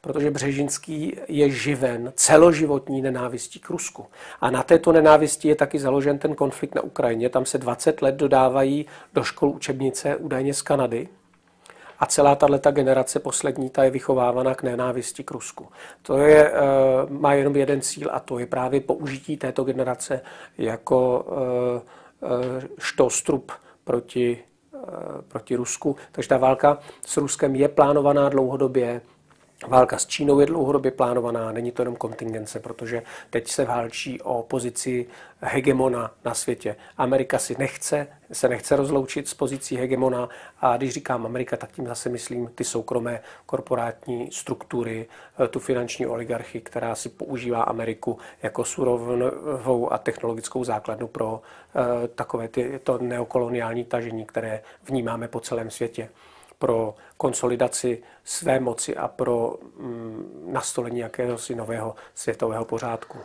protože Břežinský je živen celoživotní nenávistí k Rusku. A na této nenávisti je taky založen ten konflikt na Ukrajině. Tam se 20 let dodávají do škol učebnice údajně z Kanady. A celá tato generace poslední ta je vychovávána k nenávisti k Rusku. To je, eh, má jenom jeden cíl a to je právě použití této generace jako eh, eh, štostrup proti, proti Rusku. Takže ta válka s Ruskem je plánovaná dlouhodobě, Válka s Čínou je dlouhodobě plánovaná, není to jenom kontingence, protože teď se válčí o pozici hegemona na světě. Amerika si nechce, se nechce rozloučit s pozicí hegemona a když říkám Amerika, tak tím zase myslím ty soukromé korporátní struktury, eh, tu finanční oligarchii, která si používá Ameriku jako surovou a technologickou základnu pro eh, takové ty, to neokoloniální tažení, které vnímáme po celém světě pro konsolidaci své moci a pro mm, nastolení jakéhosi nového světového pořádku.